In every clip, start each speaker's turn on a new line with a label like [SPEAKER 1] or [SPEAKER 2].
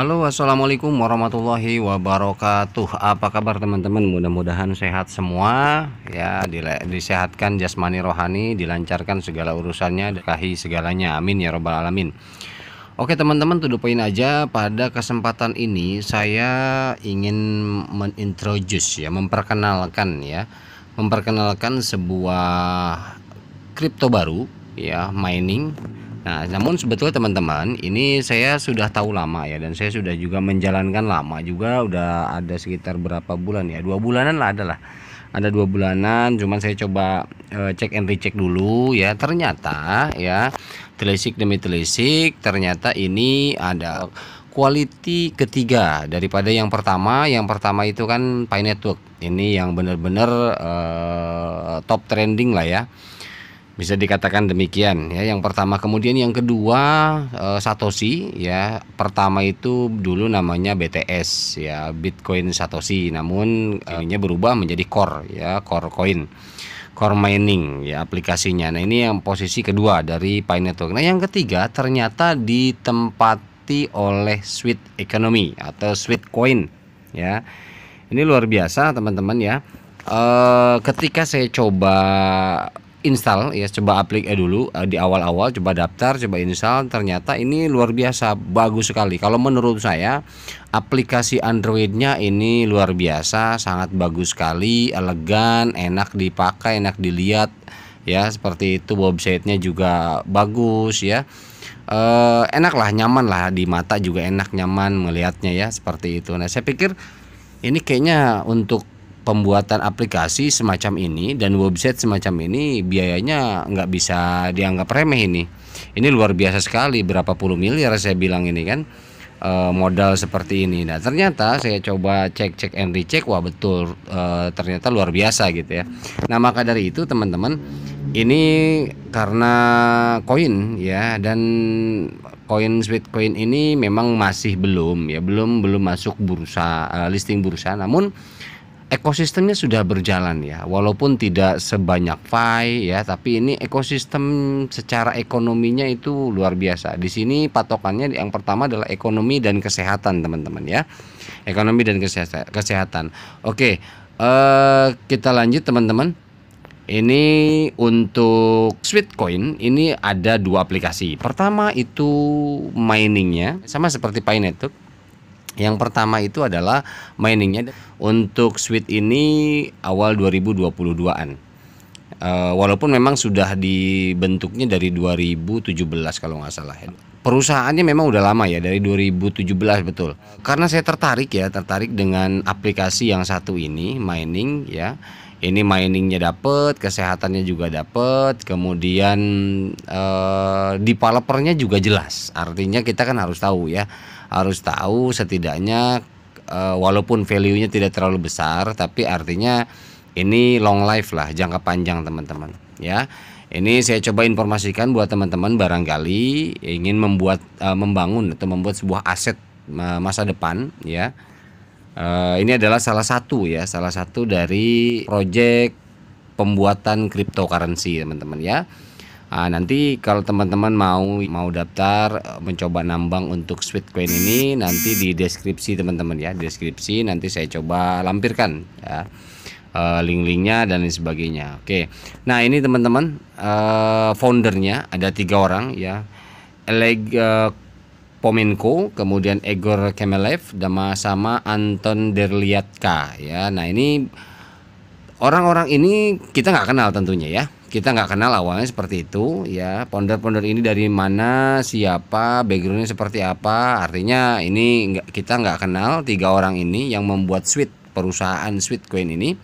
[SPEAKER 1] Halo assalamualaikum warahmatullahi wabarakatuh apa kabar teman-teman mudah-mudahan sehat semua ya disehatkan jasmani rohani dilancarkan segala urusannya dikahi segalanya amin ya robbal alamin Oke teman-teman tuh the aja pada kesempatan ini saya ingin menintroduce ya memperkenalkan ya memperkenalkan sebuah kripto baru ya mining Nah, namun sebetulnya teman-teman, ini saya sudah tahu lama ya dan saya sudah juga menjalankan lama juga udah ada sekitar berapa bulan ya? Dua bulanan lah adalah. Ada dua bulanan, cuman saya coba e, cek and recheck dulu ya. Ternyata ya telisik demi telisik, ternyata ini ada quality ketiga daripada yang pertama. Yang pertama itu kan Pi Network. Ini yang benar-benar e, top trending lah ya bisa dikatakan demikian ya. Yang pertama kemudian yang kedua uh, Satoshi ya. Pertama itu dulu namanya BTS ya, Bitcoin Satoshi. Namun uh, berubah menjadi Core ya, Core Coin. Core Mining ya aplikasinya. Nah, ini yang posisi kedua dari Pine Network. Nah, yang ketiga ternyata ditempati oleh Sweet Economy atau Sweet Coin ya. Ini luar biasa teman-teman ya. uh, ketika saya coba install ya coba aplik eh dulu eh, di awal-awal coba daftar coba install ternyata ini luar biasa bagus sekali kalau menurut saya aplikasi Androidnya ini luar biasa sangat bagus sekali elegan enak dipakai enak dilihat ya seperti itu websitenya juga bagus ya eh, enak lah nyaman lah di mata juga enak nyaman melihatnya ya seperti itu nah saya pikir ini kayaknya untuk pembuatan aplikasi semacam ini dan website semacam ini biayanya nggak bisa dianggap remeh ini. Ini luar biasa sekali berapa puluh miliar saya bilang ini kan eh, modal seperti ini. Nah ternyata saya coba cek cek and recheck wah betul e, ternyata luar biasa gitu ya. Nah maka dari itu teman-teman ini karena koin ya dan koin Bitcoin ini memang masih belum ya belum belum masuk bursa eh, listing bursa namun ekosistemnya sudah berjalan ya walaupun tidak sebanyak Fai ya tapi ini ekosistem secara ekonominya itu luar biasa di sini patokannya yang pertama adalah ekonomi dan kesehatan teman-teman ya ekonomi dan kesehatan oke eh, kita lanjut teman-teman ini untuk Sweetcoin ini ada dua aplikasi pertama itu miningnya sama seperti Pi Network yang pertama itu adalah miningnya untuk suite ini awal 2022-an. Uh, eh, walaupun memang sudah dibentuknya dari 2017 kalau nggak salah. Ya. Perusahaannya memang udah lama ya dari 2017 betul. Karena saya tertarik ya, tertarik dengan aplikasi yang satu ini mining ya. Ini miningnya dapat, kesehatannya juga dapat, kemudian uh, developernya juga jelas. Artinya kita kan harus tahu ya harus tahu setidaknya uh, walaupun value-nya tidak terlalu besar tapi artinya ini long life lah jangka panjang teman-teman ya ini saya coba informasikan buat teman-teman barangkali ingin membuat uh, membangun atau membuat sebuah aset eh, masa depan ya uh, ini adalah salah satu ya salah satu dari proyek pembuatan cryptocurrency teman-teman ya Uh, nanti kalau teman-teman mau mau daftar mencoba nambang untuk sweet coin ini nanti di deskripsi teman-teman ya deskripsi nanti saya coba lampirkan ya uh, link-linknya dan lain sebagainya. Oke, nah ini teman-teman uh, foundernya ada tiga orang ya Eleg uh, eh, Pomenko, kemudian Egor Kemelev, sama Anton Derliatka ya. Nah ini orang-orang ini kita nggak kenal tentunya ya kita nggak kenal awalnya seperti itu ya Ponder-ponder ini dari mana siapa backgroundnya seperti apa artinya ini kita nggak kenal tiga orang ini yang membuat sweet perusahaan sweet coin ini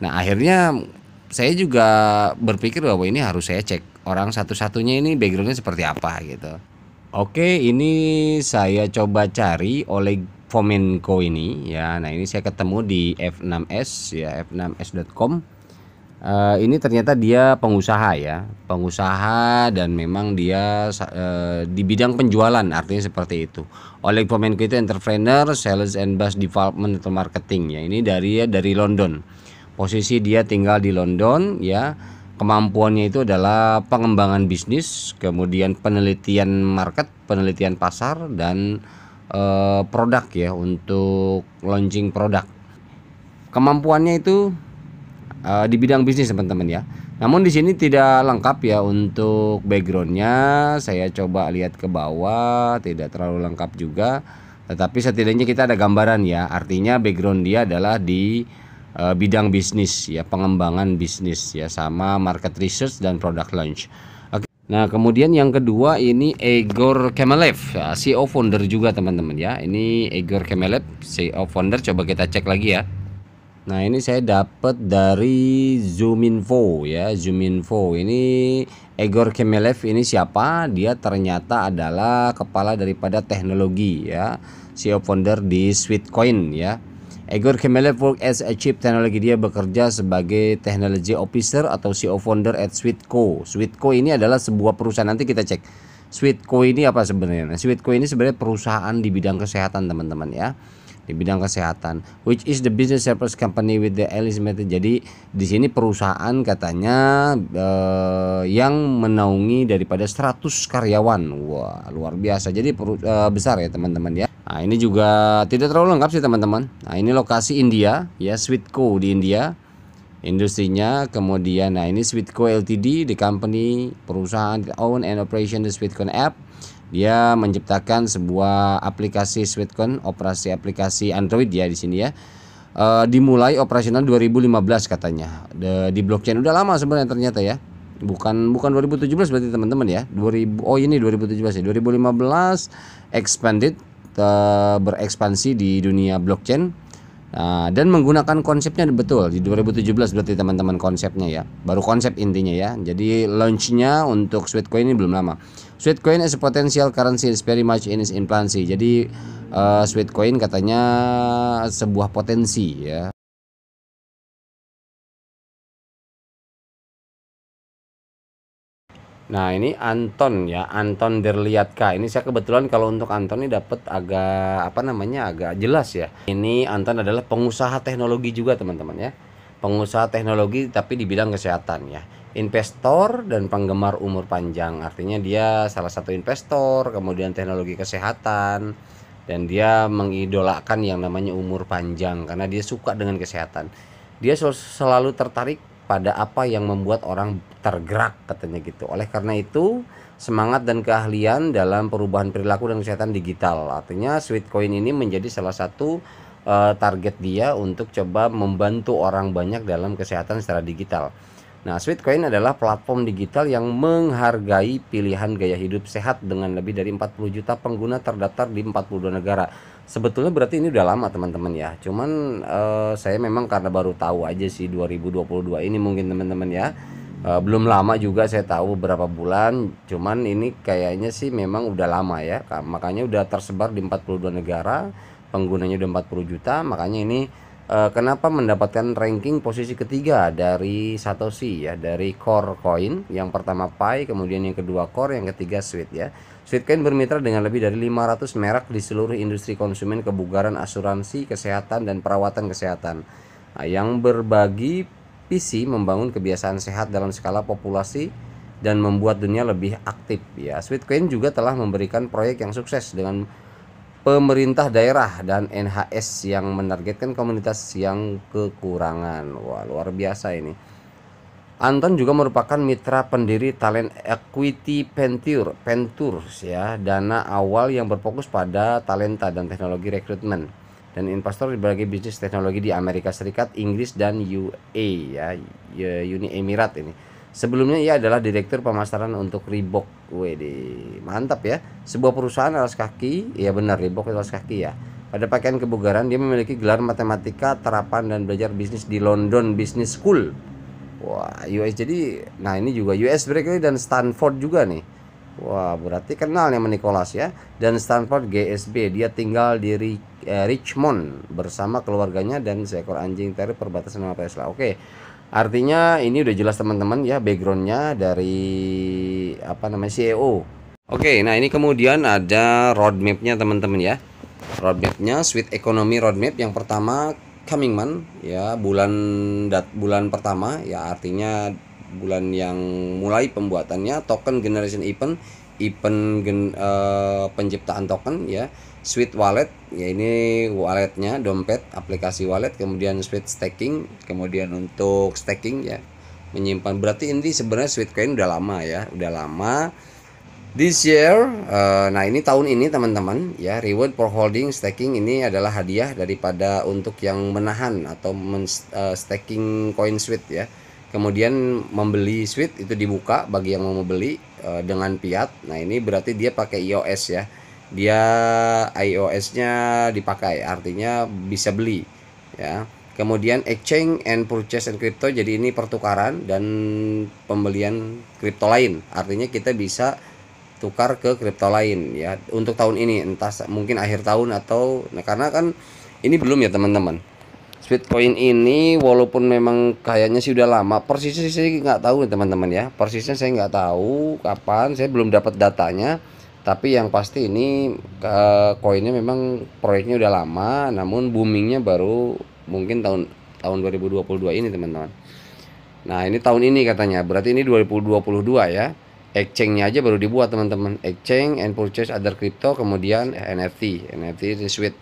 [SPEAKER 1] nah akhirnya saya juga berpikir bahwa ini harus saya cek orang satu-satunya ini backgroundnya seperti apa gitu oke ini saya coba cari oleh Fomenko ini ya nah ini saya ketemu di F6S ya f6s.com uh, ini ternyata dia pengusaha ya, pengusaha dan memang dia uh, di bidang penjualan artinya seperti itu. Oleh pemain itu entrepreneur, sales and bus development atau marketing ya. Ini dari dari London. Posisi dia tinggal di London ya. Kemampuannya itu adalah pengembangan bisnis, kemudian penelitian market, penelitian pasar dan uh, produk ya untuk launching produk. Kemampuannya itu Eh, di bidang bisnis teman-teman ya. Namun di sini tidak lengkap ya untuk backgroundnya. Saya coba lihat ke bawah, tidak terlalu lengkap juga. Tetapi setidaknya kita ada gambaran ya. Artinya background dia adalah di uh, bidang bisnis ya, pengembangan bisnis ya, sama market research dan product launch. Nah kemudian yang kedua ini Egor Kemelev, ya, CEO founder juga teman-teman ya. Ini Egor Kemelev, CEO founder. Coba kita cek lagi ya. Nah ini saya dapat dari Zoominfo ya Zoominfo ini Egor Kemelev ini siapa? Dia ternyata adalah kepala daripada teknologi ya CEO founder di Sweetcoin ya Egor Kemelev work as a chief technology dia bekerja sebagai technology officer atau CEO founder at Sweetco. Sweetco ini adalah sebuah perusahaan nanti kita cek. Sweetco ini apa sebenarnya? Nah, Sweetco ini sebenarnya perusahaan di bidang kesehatan teman-teman ya di bidang kesehatan which is the business service company with the Alice method jadi di sini perusahaan katanya uh, yang menaungi daripada 100 karyawan wah luar biasa jadi peru, uh, besar ya teman-teman ya nah ini juga tidak terlalu lengkap sih teman-teman nah ini lokasi India ya Sweetco di India industrinya kemudian nah ini Sweetco LTD the company perusahaan own and operation the Sweetco app dia menciptakan sebuah aplikasi Sweetcon, operasi aplikasi Android ya di sini ya. e, dimulai operasional 2015 katanya. De, di blockchain udah lama sebenarnya ternyata ya. Bukan bukan 2017 berarti teman-teman ya. 2000 Oh ini 2017 ya. 2015 expanded e, berekspansi di dunia blockchain. Nah, dan menggunakan konsepnya betul di 2017 berarti teman-teman konsepnya ya baru konsep intinya ya jadi launchnya untuk Sweetcoin ini belum lama Sweetcoin is a potential currency is very much in its infancy. Jadi uh, Sweetcoin katanya sebuah potensi ya. Nah ini Anton ya Anton Derliatka ini saya kebetulan kalau untuk Anton ini dapat agak apa namanya agak jelas ya ini Anton adalah pengusaha teknologi juga teman-teman ya pengusaha teknologi tapi di bidang kesehatan ya investor dan penggemar umur panjang. Artinya dia salah satu investor, kemudian teknologi kesehatan dan dia mengidolakan yang namanya umur panjang karena dia suka dengan kesehatan. Dia selalu tertarik pada apa yang membuat orang tergerak katanya gitu. Oleh karena itu, semangat dan keahlian dalam perubahan perilaku dan kesehatan digital. Artinya Sweetcoin ini menjadi salah satu uh, target dia untuk coba membantu orang banyak dalam kesehatan secara digital. Nah, Sweetcoin adalah platform digital yang menghargai pilihan gaya hidup sehat dengan lebih dari 40 juta pengguna terdaftar di 42 negara. Sebetulnya berarti ini udah lama teman-teman ya. Cuman uh, saya memang karena baru tahu aja sih 2022 ini mungkin teman-teman ya. Uh, belum lama juga saya tahu berapa bulan cuman ini kayaknya sih memang udah lama ya makanya udah tersebar di 42 negara penggunanya udah 40 juta makanya ini Eh, kenapa mendapatkan ranking posisi ketiga dari Satoshi ya dari Core Coin yang pertama Pi kemudian yang kedua Core yang ketiga Sweet ya Sweet Coin bermitra dengan lebih dari 500 merek di seluruh industri konsumen kebugaran asuransi kesehatan dan perawatan kesehatan nah, yang berbagi PC membangun kebiasaan sehat dalam skala populasi dan membuat dunia lebih aktif ya Sweet Coin juga telah memberikan proyek yang sukses dengan pemerintah daerah dan NHS yang menargetkan komunitas yang kekurangan. Wah, luar biasa ini. Anton juga merupakan mitra pendiri Talent Equity Venture, Ventures ya, dana awal yang berfokus pada talenta dan teknologi rekrutmen dan investor di berbagai bisnis teknologi di Amerika Serikat, Inggris dan UA ya. ya, Uni Emirat ini. Sebelumnya ia adalah direktur pemasaran untuk Reebok. WD mantap ya. Sebuah perusahaan alas kaki, ya benar Reebok alas kaki ya. Pada pakaian kebugaran dia memiliki gelar matematika terapan dan belajar bisnis di London Business School. Wah, US jadi nah ini juga US Berkeley dan Stanford juga nih. Wah, berarti kenal yang Nicholas ya. Dan Stanford GSB, dia tinggal di eh, Richmond bersama keluarganya dan seekor anjing teri perbatasan sama Tesla. Oke. Artinya ini udah jelas teman-teman ya backgroundnya dari apa namanya CEO. Oke, nah ini kemudian ada roadmapnya teman-teman ya. Roadmapnya Sweet Economy Roadmap yang pertama coming month ya bulan dat bulan pertama ya artinya bulan yang mulai pembuatannya token generation event event gen, uh, penciptaan token ya Sweet Wallet ya ini walletnya dompet aplikasi wallet kemudian Sweet Staking kemudian untuk staking ya menyimpan berarti ini sebenarnya Sweet Coin udah lama ya udah lama This year, uh, nah ini tahun ini teman-teman ya reward for holding staking ini adalah hadiah daripada untuk yang menahan atau men eh, staking coin sweet ya. Kemudian membeli sweet itu dibuka bagi yang mau membeli uh, eh, dengan fiat. Nah ini berarti dia pakai iOS ya dia iOS-nya dipakai artinya bisa beli ya kemudian exchange and purchase and crypto jadi ini pertukaran dan pembelian kripto lain artinya kita bisa tukar ke kripto lain ya untuk tahun ini entah mungkin akhir tahun atau nah, karena kan ini belum ya teman-teman Bitcoin ini walaupun memang kayaknya sih udah lama persisnya saya nggak tahu teman-teman ya persisnya saya nggak tahu kapan saya belum dapat datanya tapi yang pasti ini eh, koinnya memang proyeknya udah lama namun boomingnya baru mungkin tahun tahun 2022 ini teman-teman nah ini tahun ini katanya berarti ini 2022 ya exchange-nya aja baru dibuat teman-teman exchange and purchase other crypto kemudian NFT NFT ini suite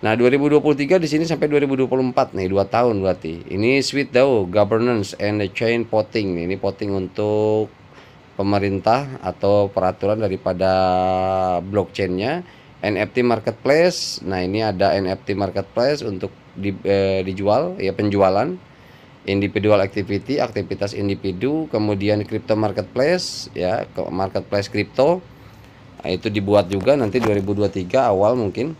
[SPEAKER 1] nah 2023 di sini sampai 2024 nih dua tahun berarti ini suite tahu governance and the chain voting ini voting untuk pemerintah atau peraturan daripada blockchainnya NFT marketplace nah ini ada NFT marketplace untuk di, eh, dijual ya penjualan individual activity aktivitas individu kemudian crypto marketplace ya marketplace crypto nah, itu dibuat juga nanti 2023 awal mungkin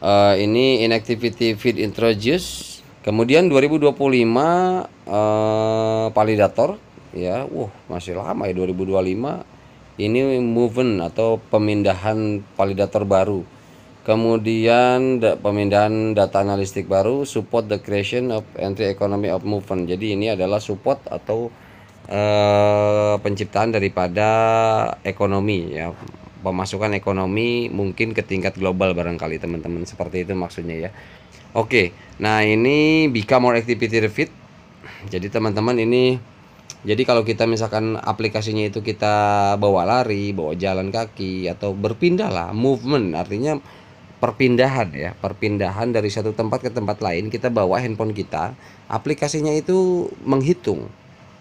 [SPEAKER 1] uh, ini inactivity feed introduce kemudian 2025 uh, e, validator ya wah masih lama ya 2025 ini movement atau pemindahan validator baru kemudian da pemindahan data analistik baru support the creation of entry economy of movement jadi ini adalah support atau eh, penciptaan daripada ekonomi ya pemasukan ekonomi mungkin ke tingkat global barangkali teman-teman seperti itu maksudnya ya oke nah ini become more activity refit jadi teman-teman ini jadi kalau kita misalkan aplikasinya itu kita bawa lari, bawa jalan kaki atau berpindah lah, movement artinya perpindahan ya, perpindahan dari satu tempat ke tempat lain kita bawa handphone kita, aplikasinya itu menghitung.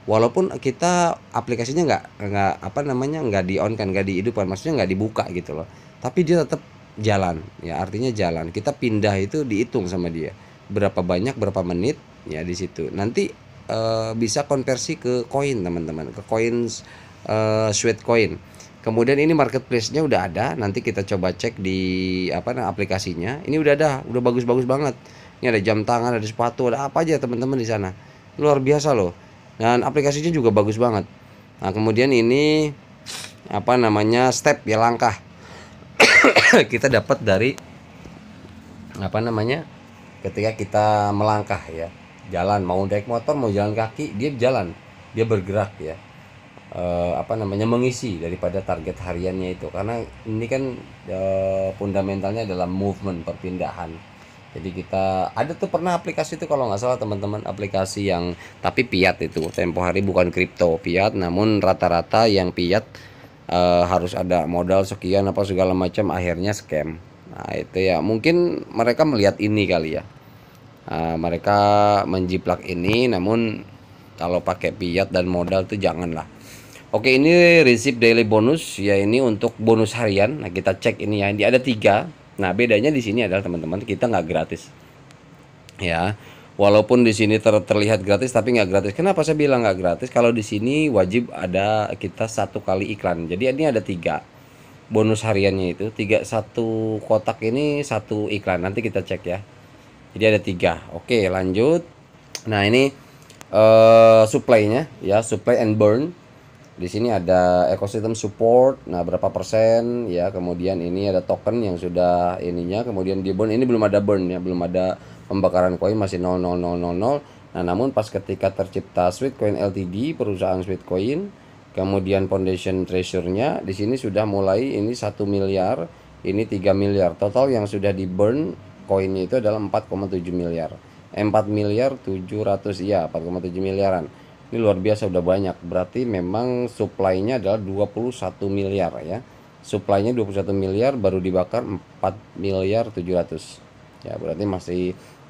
[SPEAKER 1] Walaupun kita aplikasinya nggak nggak apa namanya nggak di on kan nggak dihidupkan, maksudnya nggak dibuka gitu loh. Tapi dia tetap jalan ya artinya jalan kita pindah itu dihitung sama dia berapa banyak berapa menit ya di situ nanti Eh, bisa konversi ke koin teman-teman ke koin uh, eh, sweat coin kemudian ini marketplace-nya udah ada nanti kita coba cek di apa nah, aplikasinya ini udah ada udah bagus-bagus banget ini ada jam tangan ada sepatu ada apa aja teman-teman di sana luar biasa loh dan aplikasinya juga bagus banget nah kemudian ini apa namanya step ya langkah kita dapat dari apa namanya ketika kita melangkah ya jalan mau naik motor mau jalan kaki dia jalan dia bergerak ya e, apa namanya mengisi daripada target hariannya itu karena ini kan e, fundamentalnya adalah movement perpindahan jadi kita ada tuh pernah aplikasi itu kalau nggak salah teman-teman aplikasi yang tapi piat itu tempo hari bukan kripto piat namun rata-rata yang piat e, harus ada modal sekian apa segala macam akhirnya scam nah itu ya mungkin mereka melihat ini kali ya Ah, mereka menjiplak ini namun kalau pakai piat dan modal tuh janganlah Oke ini receive daily bonus ya ini untuk bonus harian nah kita cek ini ya ini ada tiga nah bedanya di sini adalah teman-teman kita nggak gratis ya walaupun di sini ter terlihat gratis tapi nggak gratis kenapa saya bilang nggak gratis kalau di sini wajib ada kita satu kali iklan jadi ini ada tiga bonus hariannya itu tiga satu kotak ini satu iklan nanti kita cek ya jadi ada tiga oke lanjut nah ini uh, supply-nya ya supply and burn di sini ada ekosistem support nah berapa persen ya kemudian ini ada token yang sudah ininya kemudian di burn ini belum ada burn ya belum ada pembakaran koin masih 00000 nah namun pas ketika tercipta Sweetcoin LTD perusahaan Sweetcoin, kemudian foundation treasure-nya di sini sudah mulai ini satu miliar ini 3 miliar total yang sudah di burn koinnya itu adalah 4,7 miliar. 4 eh, miliar 700 ya 4,7 miliaran. Ini luar biasa udah banyak. Berarti memang supply-nya adalah 21 miliar ya. Supply-nya 21 miliar baru dibakar 4 miliar 700. Ya, berarti masih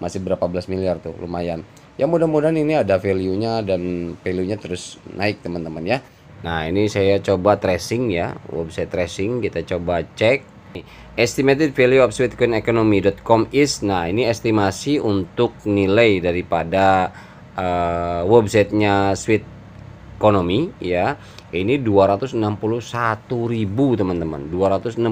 [SPEAKER 1] masih berapa belas miliar tuh, lumayan. Ya mudah-mudahan ini ada value-nya dan value-nya terus naik teman-teman ya. Nah, ini saya coba tracing ya, website tracing kita coba cek Estimated value of coin economy.com is nah ini estimasi untuk nilai daripada uh, websitenya Sweet Economy ya. Ini 261.000 teman-teman. 261.000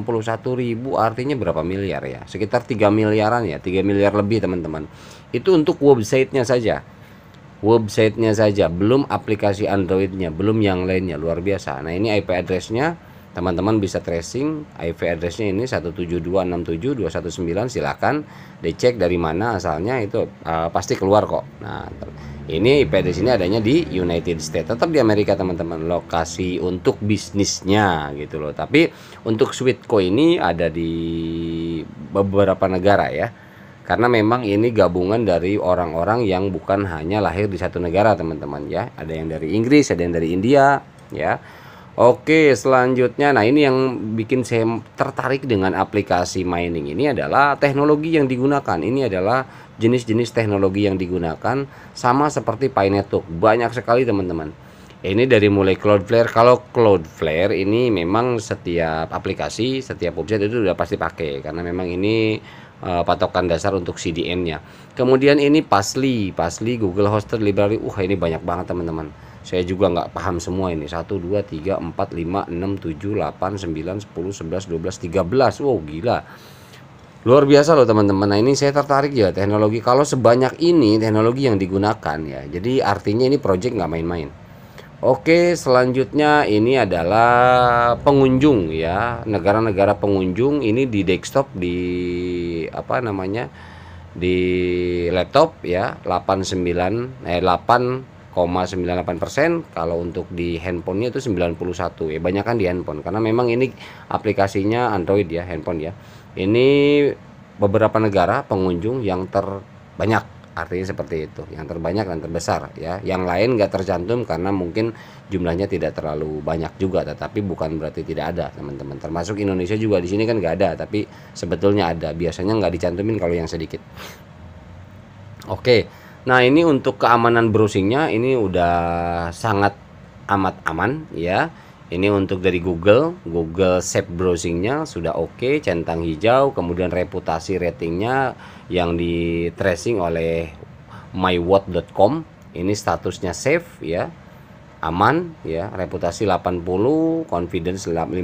[SPEAKER 1] artinya berapa miliar ya? Sekitar 3 miliaran ya, 3 miliar lebih teman-teman. Itu untuk websitenya saja websitenya saja belum aplikasi Androidnya belum yang lainnya luar biasa nah ini IP addressnya teman-teman bisa tracing IP addressnya ini 172.67.219 silahkan dicek dari mana asalnya itu uh, pasti keluar kok nah ini IP address ini adanya di United States tetap di Amerika teman-teman lokasi untuk bisnisnya gitu loh tapi untuk Switco ini ada di beberapa negara ya karena memang ini gabungan dari orang-orang yang bukan hanya lahir di satu negara teman-teman ya ada yang dari Inggris ada yang dari India ya Oke, selanjutnya nah ini yang bikin saya tertarik dengan aplikasi mining ini adalah teknologi yang digunakan. Ini adalah jenis-jenis teknologi yang digunakan sama seperti Network. Banyak sekali teman-teman. Ini dari mulai Cloudflare. Kalau Cloudflare ini memang setiap aplikasi, setiap website itu sudah pasti pakai karena memang ini uh, patokan dasar untuk CDN-nya. Kemudian ini Pasli, Pasli Google Hosted Library. Uh, ini banyak banget teman-teman saya juga nggak paham semua ini 1 2 3 4 5 6 7 8 9 10 11 12 13 wow gila luar biasa loh teman-teman nah ini saya tertarik ya teknologi kalau sebanyak ini teknologi yang digunakan ya jadi artinya ini project nggak main-main Oke selanjutnya ini adalah pengunjung ya negara-negara pengunjung ini di desktop di apa namanya di laptop ya 89 eh 8 98,98% kalau untuk di handphonenya itu 91 ya banyak kan di handphone karena memang ini aplikasinya Android ya handphone ya ini beberapa negara pengunjung yang terbanyak artinya seperti itu yang terbanyak dan terbesar ya yang lain nggak tercantum karena mungkin jumlahnya tidak terlalu banyak juga tetapi bukan berarti tidak ada teman-teman termasuk Indonesia juga di sini kan nggak ada tapi sebetulnya ada biasanya nggak dicantumin kalau yang sedikit oke okay Nah ini untuk keamanan browsingnya ini udah sangat amat aman ya. Ini untuk dari Google, Google Safe browsingnya sudah oke, okay, centang hijau, kemudian reputasi ratingnya yang di tracing oleh myword.com ini statusnya safe ya aman ya reputasi 80 confidence 51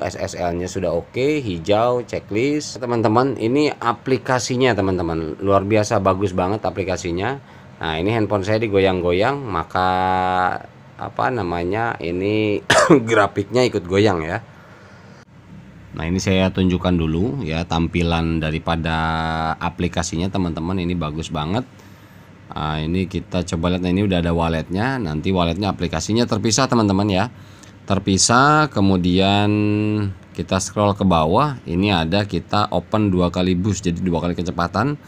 [SPEAKER 1] SSL nya sudah oke okay, hijau checklist teman-teman ini aplikasinya teman-teman luar biasa bagus banget aplikasinya nah ini handphone saya digoyang-goyang maka apa namanya ini grafiknya ikut goyang ya Nah ini saya tunjukkan dulu ya tampilan daripada aplikasinya teman-teman ini bagus banget Nah, ini kita coba lihat nah, ini udah ada walletnya. Nanti walletnya aplikasinya terpisah teman-teman ya. Terpisah, kemudian kita scroll ke bawah. Ini ada kita open dua kali bus jadi dua kali kecepatan.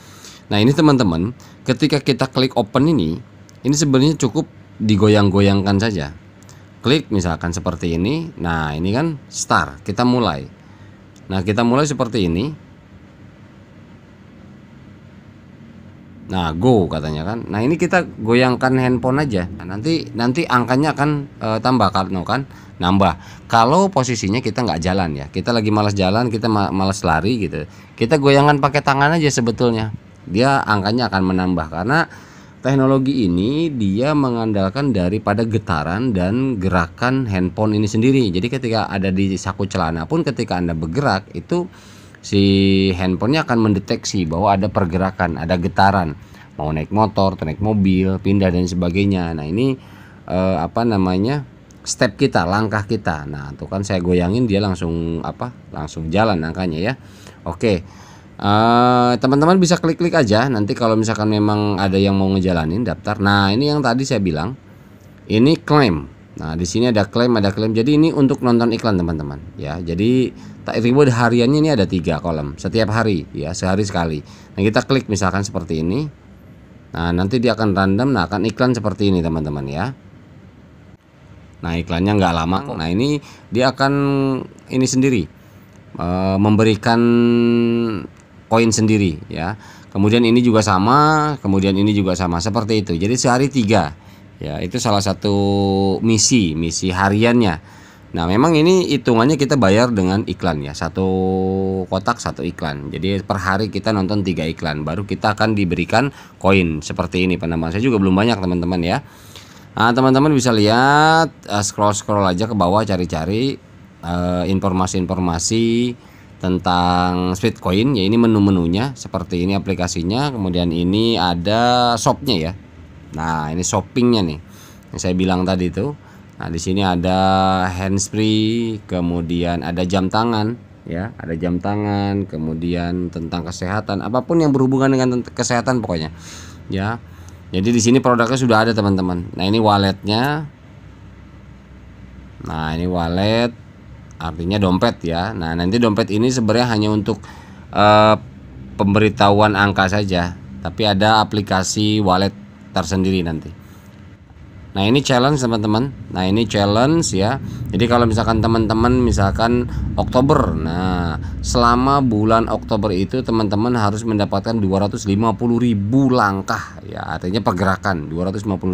[SPEAKER 1] Nah ini teman-teman, ketika kita klik open ini, ini sebenarnya cukup digoyang-goyangkan saja. Klik misalkan seperti ini. Nah ini kan start, kita mulai. Nah kita mulai seperti ini. Nah, go katanya kan. Nah, ini kita goyangkan handphone aja. Nah, nanti nanti angkanya akan e, tambah karena kan nambah. Kalau posisinya kita nggak jalan ya. Kita lagi malas jalan, kita ma malas lari gitu. Kita goyangkan pakai tangan aja sebetulnya. Dia angkanya akan menambah karena teknologi ini dia mengandalkan daripada getaran dan gerakan handphone ini sendiri. Jadi ketika ada di saku celana pun ketika Anda bergerak itu si handphonenya akan mendeteksi bahwa ada pergerakan, ada getaran, mau naik motor, naik mobil, pindah dan sebagainya. Nah ini eh, apa namanya step kita, langkah kita. Nah itu kan saya goyangin dia langsung apa, langsung jalan angkanya ya. Oke. Eh, teman-teman uh, teman -teman bisa klik-klik aja nanti kalau misalkan memang ada yang mau ngejalanin daftar. Nah, ini yang tadi saya bilang. Ini klaim. Nah, di sini ada klaim, ada klaim. Jadi ini untuk nonton iklan, teman-teman, ya. Jadi reward hariannya ini ada tiga kolom setiap hari ya sehari sekali nah kita klik misalkan seperti ini nah nanti dia akan random nah akan iklan seperti ini teman-teman ya nah iklannya nggak lama kok nah ini dia akan ini sendiri e, memberikan koin sendiri ya kemudian ini juga sama kemudian ini juga sama seperti itu jadi sehari tiga ya itu salah satu misi misi hariannya Nah, memang ini hitungannya kita bayar dengan iklan ya. Satu kotak satu iklan. Jadi per hari kita nonton tiga iklan, baru kita akan diberikan koin seperti ini penambahan. Saya juga belum banyak teman-teman ya. Nah, teman-teman bisa lihat eh, scroll-scroll aja ke bawah cari-cari eh, informasi-informasi tentang tentang coin ya ini menu-menunya seperti ini aplikasinya kemudian ini ada shopnya ya nah ini shoppingnya nih yang saya bilang tadi tuh Nah, di sini ada handsfree, kemudian ada jam tangan, ya, ada jam tangan, kemudian tentang kesehatan, apapun yang berhubungan dengan kesehatan pokoknya. Ya. Jadi di sini produknya sudah ada, teman-teman. Nah, ini walletnya. Nah, ini wallet artinya dompet ya. Nah, nanti dompet ini sebenarnya hanya untuk eh, pemberitahuan angka saja, tapi ada aplikasi wallet tersendiri nanti. Nah ini challenge teman-teman. Nah ini challenge ya. Jadi kalau misalkan teman-teman misalkan Oktober, nah selama bulan Oktober itu teman-teman harus mendapatkan ribu langkah ya. Artinya pergerakan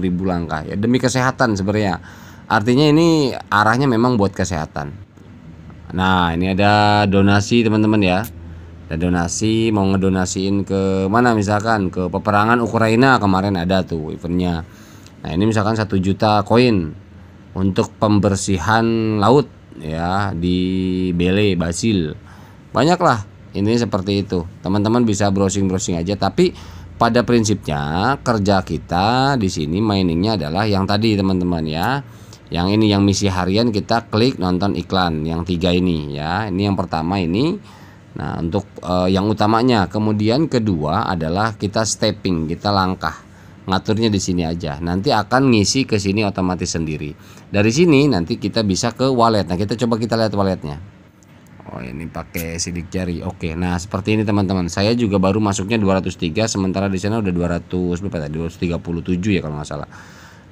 [SPEAKER 1] ribu langkah ya demi kesehatan sebenarnya. Artinya ini arahnya memang buat kesehatan. Nah ini ada donasi teman-teman ya. ada donasi mau ngedonasiin ke mana misalkan ke peperangan Ukraina kemarin ada tuh eventnya. Nah, ini misalkan satu juta koin untuk pembersihan laut ya di Bele Basil. Banyaklah ini seperti itu. Teman-teman bisa browsing-browsing aja tapi pada prinsipnya kerja kita di sini miningnya adalah yang tadi teman-teman ya. Yang ini yang misi harian kita klik nonton iklan yang tiga ini ya. Ini yang pertama ini. Nah, untuk eh, yang utamanya, kemudian kedua adalah kita stepping, kita langkah ngaturnya di sini aja. Nanti akan ngisi ke sini otomatis sendiri. Dari sini nanti kita bisa ke wallet. Nah, kita coba kita lihat walletnya. Oh, ini pakai sidik jari. Oke. Nah, seperti ini teman-teman. Saya juga baru masuknya 203 sementara di sana udah 200 berapa tadi? 237 ya kalau nggak salah.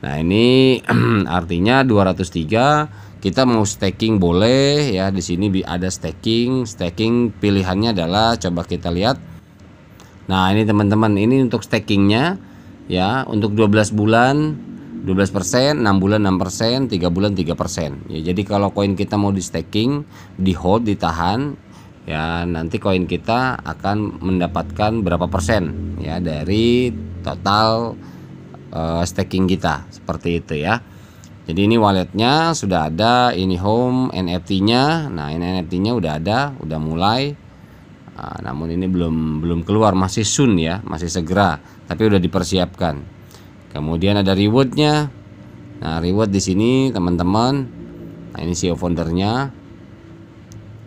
[SPEAKER 1] Nah, ini artinya 203 kita mau staking boleh ya di sini ada staking. Staking pilihannya adalah coba kita lihat. Nah, ini teman-teman, ini untuk stakingnya ya untuk 12 bulan 12 persen, 6 bulan 6 persen, 3 bulan 3 persen. Ya, jadi kalau koin kita mau di staking, di hold, ditahan, ya nanti koin kita akan mendapatkan berapa persen ya dari total uh, staking kita seperti itu ya. Jadi ini walletnya sudah ada, ini home NFT-nya. Nah ini NFT-nya udah ada, udah mulai Ah, namun ini belum belum keluar, masih sun ya, masih segera, tapi udah dipersiapkan. Kemudian ada rewardnya. Nah, reward di sini teman-teman. Nah, ini CEO foundernya.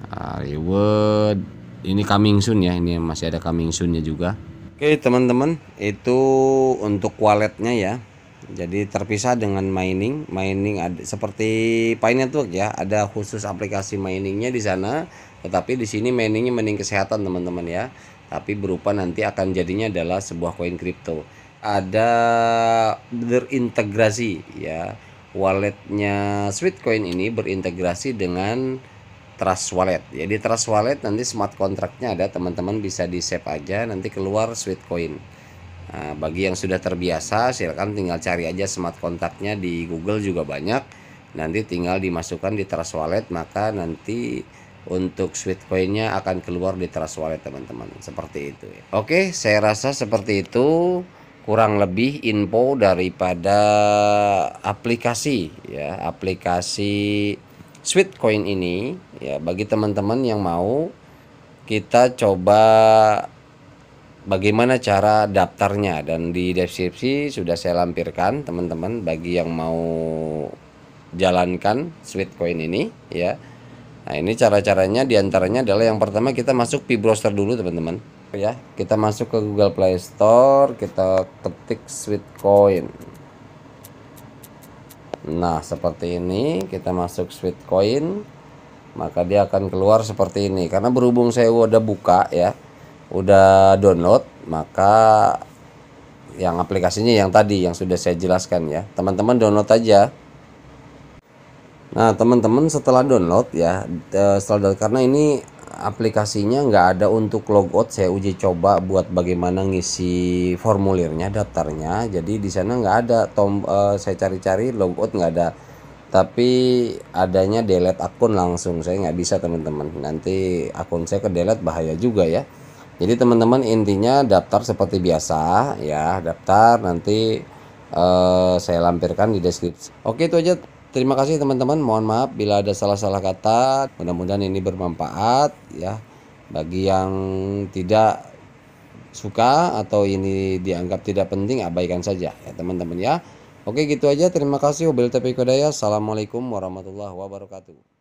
[SPEAKER 1] nah, reward ini coming soon ya, ini masih ada coming soonnya juga. Oke teman-teman, itu untuk walletnya ya. Jadi terpisah dengan mining, mining ada seperti tuh ya, ada khusus aplikasi miningnya di sana tetapi di sini mainingnya mending kesehatan teman-teman ya. Tapi berupa nanti akan jadinya adalah sebuah koin kripto. Ada berintegrasi ya. Walletnya Sweetcoin ini berintegrasi dengan Trust Wallet. Jadi ya, Trust Wallet nanti smart kontraknya ada teman-teman bisa di save aja nanti keluar Sweetcoin. Nah, bagi yang sudah terbiasa silahkan tinggal cari aja smart kontaknya di Google juga banyak. Nanti tinggal dimasukkan di Trust Wallet maka nanti untuk sweet coinnya akan keluar di trust wallet teman-teman seperti itu ya. Oke saya rasa seperti itu kurang lebih info daripada aplikasi ya aplikasi sweet coin ini ya bagi teman-teman yang mau kita coba bagaimana cara daftarnya dan di deskripsi sudah saya lampirkan teman-teman bagi yang mau jalankan sweet coin ini ya Nah ini cara-caranya diantaranya adalah yang pertama kita masuk Pi browser dulu teman-teman ya kita masuk ke Google Play Store kita ketik Sweetcoin nah seperti ini kita masuk Sweetcoin maka dia akan keluar seperti ini karena berhubung saya udah buka ya udah download maka yang aplikasinya yang tadi yang sudah saya jelaskan ya teman-teman download aja Nah teman-teman setelah download ya eh, setelah download karena ini aplikasinya nggak ada untuk logout saya uji coba buat bagaimana ngisi formulirnya daftarnya jadi di sana nggak ada tom uh, saya cari-cari logout nggak ada tapi adanya delete akun langsung saya nggak bisa teman-teman nanti akun saya ke delete bahaya juga ya jadi teman-teman intinya daftar seperti biasa ya daftar nanti uh, saya lampirkan di deskripsi oke itu aja Terima kasih teman-teman. Mohon maaf bila ada salah-salah kata. Mudah-mudahan ini bermanfaat ya bagi yang tidak suka atau ini dianggap tidak penting abaikan saja ya teman-teman ya. Oke gitu aja. Terima kasih. Wabillahi taufiq Assalamualaikum warahmatullahi wabarakatuh.